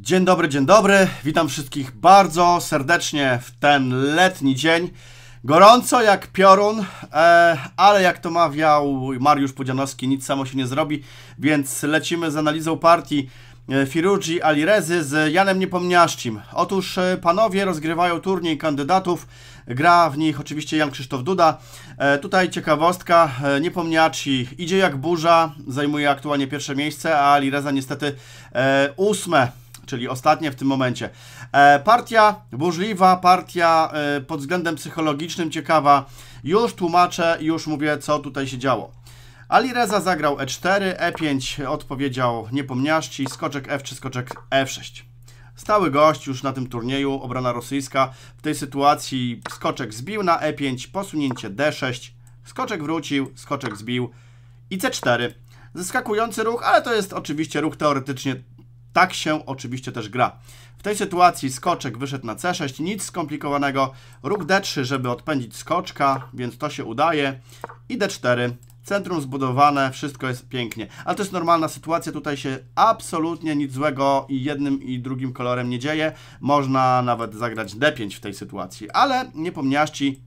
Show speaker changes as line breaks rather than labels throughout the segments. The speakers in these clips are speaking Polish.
Dzień dobry, dzień dobry. Witam wszystkich bardzo serdecznie w ten letni dzień. Gorąco jak piorun, e, ale jak to mawiał Mariusz Pudzianowski, nic samo się nie zrobi, więc lecimy z analizą partii e, Firuji Alirezy z Janem Niepomniaszczym. Otóż e, panowie rozgrywają turniej kandydatów, gra w nich oczywiście Jan Krzysztof Duda. Tutaj ciekawostka, Niepomniaci idzie jak burza, zajmuje aktualnie pierwsze miejsce, a Alireza niestety ósme czyli ostatnie w tym momencie. E, partia burzliwa, partia e, pod względem psychologicznym ciekawa. Już tłumaczę, już mówię, co tutaj się działo. Ali Reza zagrał E4, E5 odpowiedział niepomniaszci, skoczek F3, skoczek E6. Stały gość już na tym turnieju, obrona rosyjska. W tej sytuacji skoczek zbił na E5, posunięcie D6, skoczek wrócił, skoczek zbił i C4. Zeskakujący ruch, ale to jest oczywiście ruch teoretycznie tak się oczywiście też gra. W tej sytuacji skoczek wyszedł na C6, nic skomplikowanego. Róg D3, żeby odpędzić skoczka, więc to się udaje. I D4, centrum zbudowane, wszystko jest pięknie. Ale to jest normalna sytuacja, tutaj się absolutnie nic złego i jednym i drugim kolorem nie dzieje. Można nawet zagrać D5 w tej sytuacji, ale nie pomniaści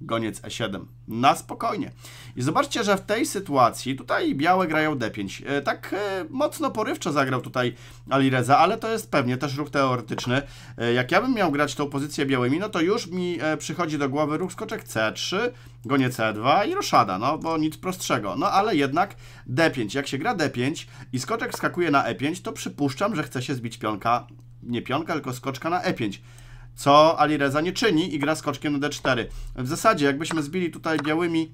goniec E7. Na spokojnie. I zobaczcie, że w tej sytuacji tutaj białe grają D5. E, tak e, mocno porywczo zagrał tutaj Alireza, ale to jest pewnie też ruch teoretyczny. E, jak ja bym miał grać tą pozycję białymi, no to już mi przychodzi do głowy ruch skoczek C3, goniec E2 i roszada, no bo nic prostszego. No ale jednak D5. Jak się gra D5 i skoczek skakuje na E5, to przypuszczam, że chce się zbić pionka, nie pionka, tylko skoczka na E5 co Alireza nie czyni i gra skoczkiem na d4. W zasadzie jakbyśmy zbili tutaj białymi,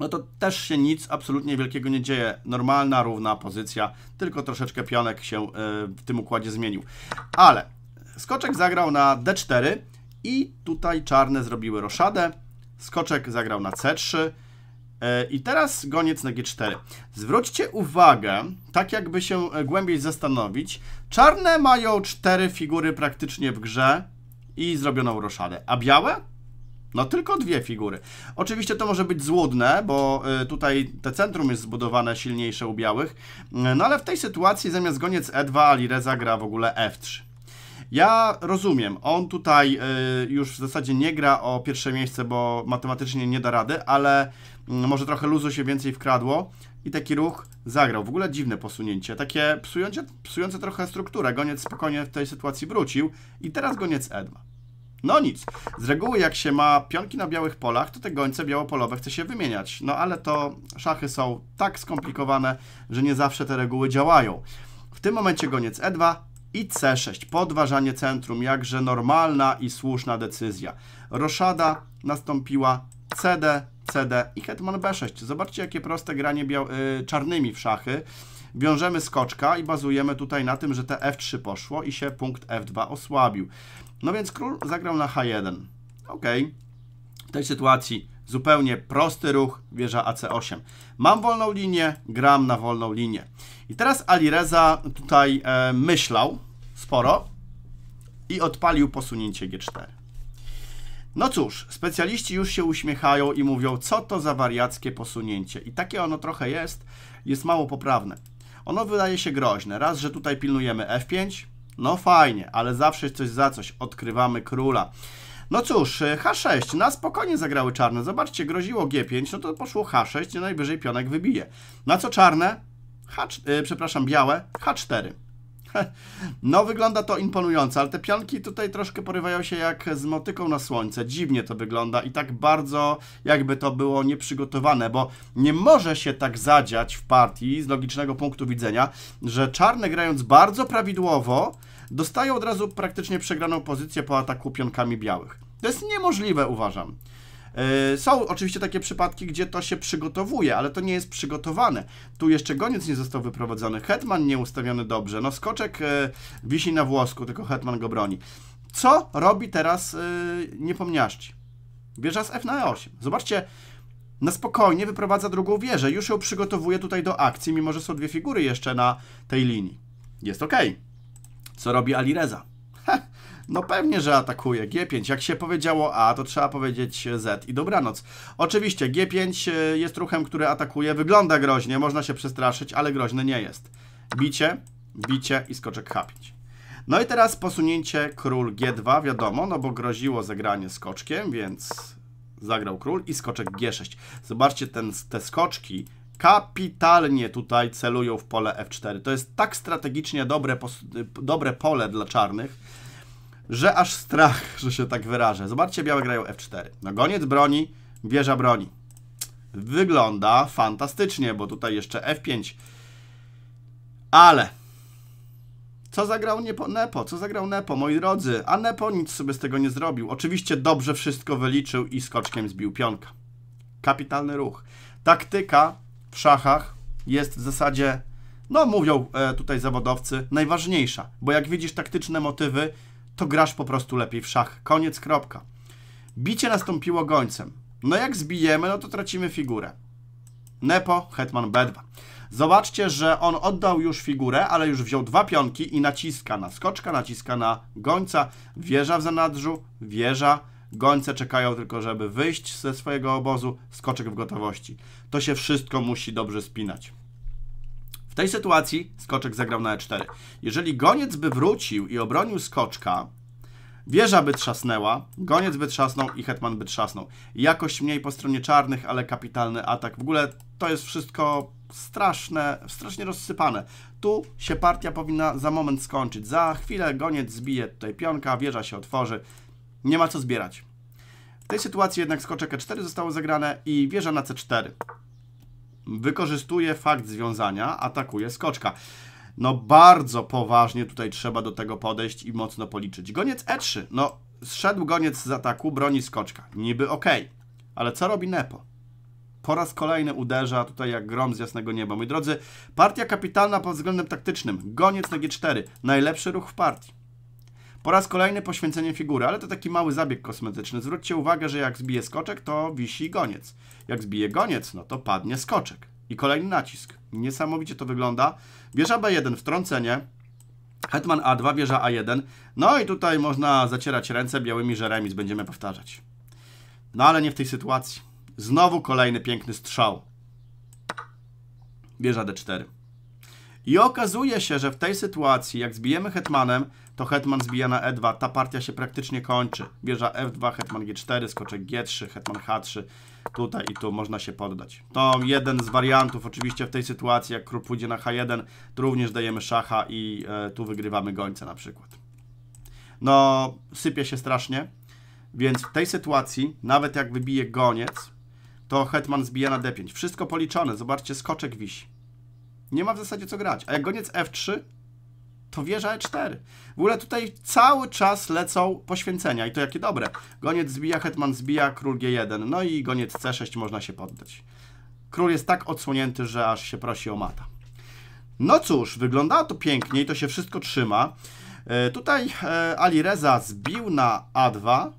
no to też się nic absolutnie wielkiego nie dzieje. Normalna, równa pozycja, tylko troszeczkę pionek się e, w tym układzie zmienił. Ale skoczek zagrał na d4 i tutaj czarne zrobiły roszadę, skoczek zagrał na c3, e, i teraz goniec na G4. Zwróćcie uwagę, tak jakby się e, głębiej zastanowić, czarne mają cztery figury praktycznie w grze, i zrobioną roszadę. A białe? No tylko dwie figury. Oczywiście to może być złudne, bo y, tutaj te centrum jest zbudowane silniejsze u białych, y, no ale w tej sytuacji zamiast goniec E2 Alireza gra w ogóle F3. Ja rozumiem, on tutaj y, już w zasadzie nie gra o pierwsze miejsce, bo matematycznie nie da rady, ale może trochę luzu się więcej wkradło i taki ruch zagrał. W ogóle dziwne posunięcie, takie psujące, psujące trochę strukturę. Goniec spokojnie w tej sytuacji wrócił i teraz goniec E2. No nic, z reguły jak się ma pionki na białych polach, to te gońce białopolowe chce się wymieniać. No ale to szachy są tak skomplikowane, że nie zawsze te reguły działają. W tym momencie goniec E2 i C6, podważanie centrum, jakże normalna i słuszna decyzja. Roszada nastąpiła CD, CD i hetman B6. Zobaczcie, jakie proste granie y, czarnymi w szachy. Wiążemy skoczka i bazujemy tutaj na tym, że te F3 poszło i się punkt F2 osłabił. No więc król zagrał na H1. Ok. W tej sytuacji zupełnie prosty ruch, wieża AC8. Mam wolną linię, gram na wolną linię. I teraz Alireza tutaj e, myślał sporo i odpalił posunięcie G4. No cóż, specjaliści już się uśmiechają i mówią, co to za wariackie posunięcie. I takie ono trochę jest, jest mało poprawne. Ono wydaje się groźne. Raz, że tutaj pilnujemy F5, no fajnie, ale zawsze coś za coś, odkrywamy króla. No cóż, e, H6, na spokojnie zagrały czarne, zobaczcie, groziło G5, no to poszło H6, najwyżej pionek wybije. Na co czarne? H, yy, przepraszam, białe, H4. No, wygląda to imponująco, ale te pionki tutaj troszkę porywają się jak z motyką na słońce. Dziwnie to wygląda i tak bardzo jakby to było nieprzygotowane, bo nie może się tak zadziać w partii z logicznego punktu widzenia, że czarne grając bardzo prawidłowo dostają od razu praktycznie przegraną pozycję po ataku pionkami białych. To jest niemożliwe, uważam. E, są oczywiście takie przypadki, gdzie to się przygotowuje, ale to nie jest przygotowane. Tu jeszcze goniec nie został wyprowadzony, hetman nie ustawiony dobrze, no skoczek e, wisi na włosku, tylko hetman go broni. Co robi teraz e, niepomniaszci? Wieża z F na E8. Zobaczcie, na spokojnie wyprowadza drugą wieżę. Już ją przygotowuje tutaj do akcji, mimo że są dwie figury jeszcze na tej linii. Jest ok. Co robi Alireza? No pewnie, że atakuje. G5. Jak się powiedziało A, to trzeba powiedzieć e, Z i dobranoc. Oczywiście G5 e, jest ruchem, który atakuje. Wygląda groźnie, można się przestraszyć, ale groźny nie jest. Bicie, bicie i skoczek H5. No i teraz posunięcie król G2, wiadomo, no bo groziło zagranie skoczkiem, więc zagrał król i skoczek G6. Zobaczcie, ten, te skoczki kapitalnie tutaj celują w pole F4. To jest tak strategicznie dobre, dobre pole dla czarnych, że aż strach, że się tak wyrażę. Zobaczcie, białe grają F4. No goniec broni, wieża broni. Wygląda fantastycznie, bo tutaj jeszcze F5. Ale... Co zagrał Niepo? Nepo? Co zagrał Nepo, moi drodzy? A Nepo nic sobie z tego nie zrobił. Oczywiście dobrze wszystko wyliczył i skoczkiem zbił pionka. Kapitalny ruch. Taktyka w szachach jest w zasadzie, no mówią e, tutaj zawodowcy, najważniejsza. Bo jak widzisz taktyczne motywy, to grasz po prostu lepiej w szach. Koniec, kropka. Bicie nastąpiło gońcem. No jak zbijemy, no to tracimy figurę. Nepo, hetman b2. Zobaczcie, że on oddał już figurę, ale już wziął dwa pionki i naciska na skoczka, naciska na gońca. Wieża w zanadrzu, wieża. Gońce czekają tylko, żeby wyjść ze swojego obozu. Skoczek w gotowości. To się wszystko musi dobrze spinać. W tej sytuacji skoczek zagrał na e4. Jeżeli goniec by wrócił i obronił skoczka, wieża by trzasnęła, goniec by trzasnął i hetman by trzasnął. Jakość mniej po stronie czarnych, ale kapitalny atak. W ogóle to jest wszystko straszne, strasznie rozsypane. Tu się partia powinna za moment skończyć. Za chwilę goniec zbije tutaj pionka, wieża się otworzy. Nie ma co zbierać. W tej sytuacji jednak skoczek E4 zostało zagrane i wieża na C4 wykorzystuje fakt związania, atakuje skoczka. No bardzo poważnie tutaj trzeba do tego podejść i mocno policzyć. Goniec E3, no zszedł goniec z ataku, broni skoczka. Niby ok, ale co robi Nepo? Po raz kolejny uderza tutaj jak grom z jasnego nieba. Moi drodzy, partia kapitalna pod względem taktycznym. Goniec na G4. Najlepszy ruch w partii. Po raz kolejny poświęcenie figury, ale to taki mały zabieg kosmetyczny. Zwróćcie uwagę, że jak zbije skoczek, to wisi goniec. Jak zbije goniec, no to padnie skoczek. I kolejny nacisk. Niesamowicie to wygląda. Wieża B1, wtrącenie. Hetman A2, wieża A1. No i tutaj można zacierać ręce białymi, że remis będziemy powtarzać. No ale nie w tej sytuacji. Znowu kolejny piękny strzał. Wieża D4. I okazuje się, że w tej sytuacji, jak zbijemy hetmanem, to hetman zbija na e2, ta partia się praktycznie kończy. Bierza f2, hetman g4, skoczek g3, hetman h3, tutaj i tu można się poddać. To jeden z wariantów, oczywiście w tej sytuacji, jak król pójdzie na h1, to również dajemy szacha i e, tu wygrywamy gońce na przykład. No, sypie się strasznie, więc w tej sytuacji, nawet jak wybije goniec, to hetman zbija na d5. Wszystko policzone, zobaczcie, skoczek wisi. Nie ma w zasadzie co grać. A jak goniec F3, to wieża E4. W ogóle tutaj cały czas lecą poświęcenia i to jakie dobre. Goniec zbija, hetman zbija, król G1, no i goniec C6 można się poddać. Król jest tak odsłonięty, że aż się prosi o mata. No cóż, wyglądało to pięknie i to się wszystko trzyma. E, tutaj e, Ali Reza zbił na A2.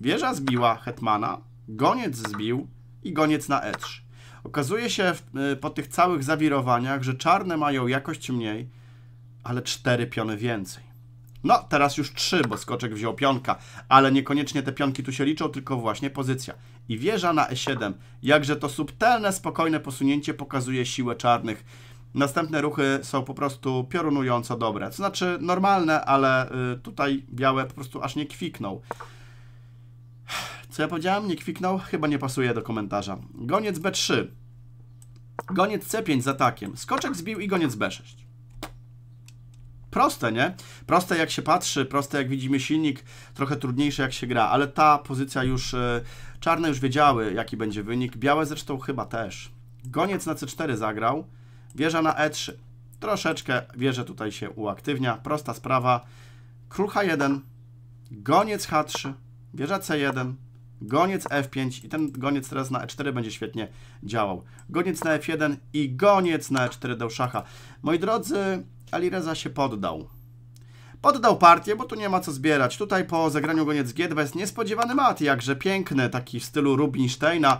Wieża zbiła hetmana, goniec zbił i goniec na E3. Okazuje się w, y, po tych całych zawirowaniach, że czarne mają jakość mniej, ale cztery piony więcej. No, teraz już trzy, bo skoczek wziął pionka, ale niekoniecznie te pionki tu się liczą, tylko właśnie pozycja. I wieża na e7. Jakże to subtelne, spokojne posunięcie pokazuje siłę czarnych. Następne ruchy są po prostu piorunująco dobre. To znaczy normalne, ale y, tutaj białe po prostu aż nie kwiknął. Co ja powiedziałem? Nie kwiknął? Chyba nie pasuje do komentarza. Goniec B3. Goniec C5 z atakiem. Skoczek zbił i goniec B6. Proste, nie? Proste jak się patrzy, proste jak widzimy silnik, trochę trudniejsze jak się gra, ale ta pozycja już... E, czarne już wiedziały, jaki będzie wynik. Białe zresztą chyba też. Goniec na C4 zagrał. Wieża na E3. Troszeczkę wieża tutaj się uaktywnia. Prosta sprawa. Król H1. Goniec H3. Wieża C1. Goniec F5 i ten goniec teraz na E4 będzie świetnie działał. Goniec na F1 i goniec na E4 do szacha. Moi drodzy, Alireza się poddał. Poddał partię, bo tu nie ma co zbierać. Tutaj po zagraniu goniec G2 jest niespodziewany mat, jakże piękny, taki w stylu Rubinsteina,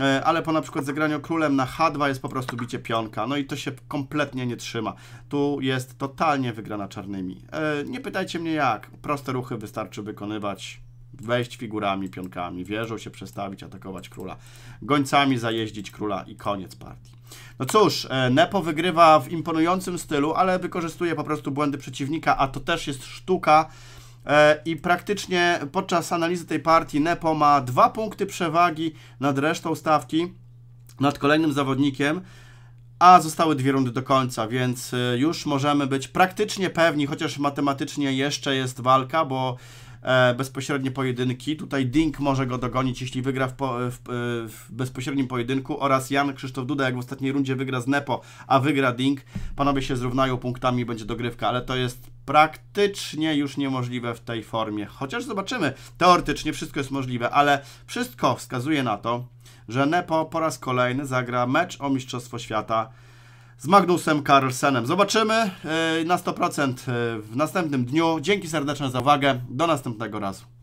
e, ale po na przykład zagraniu królem na H2 jest po prostu bicie pionka. No i to się kompletnie nie trzyma. Tu jest totalnie wygrana czarnymi. E, nie pytajcie mnie jak, proste ruchy wystarczy wykonywać wejść figurami, pionkami, wieżą się przestawić, atakować króla, gońcami zajeździć króla i koniec partii. No cóż, e, Nepo wygrywa w imponującym stylu, ale wykorzystuje po prostu błędy przeciwnika, a to też jest sztuka e, i praktycznie podczas analizy tej partii Nepo ma dwa punkty przewagi nad resztą stawki, nad kolejnym zawodnikiem, a zostały dwie rundy do końca, więc e, już możemy być praktycznie pewni, chociaż matematycznie jeszcze jest walka, bo E, bezpośrednie pojedynki. Tutaj Dink może go dogonić, jeśli wygra w, po, e, w, e, w, bezpośrednim pojedynku oraz Jan Krzysztof Duda, jak w ostatniej rundzie wygra z Nepo, a wygra Dink, panowie się zrównają punktami, będzie dogrywka, ale to jest praktycznie już niemożliwe w tej formie. Chociaż zobaczymy, teoretycznie wszystko jest możliwe, ale wszystko wskazuje na to, że Nepo po raz kolejny zagra mecz o Mistrzostwo Świata z Magnusem Carlsenem. Zobaczymy e, na 100% e, w następnym dniu. Dzięki serdeczne za uwagę. Do następnego razu.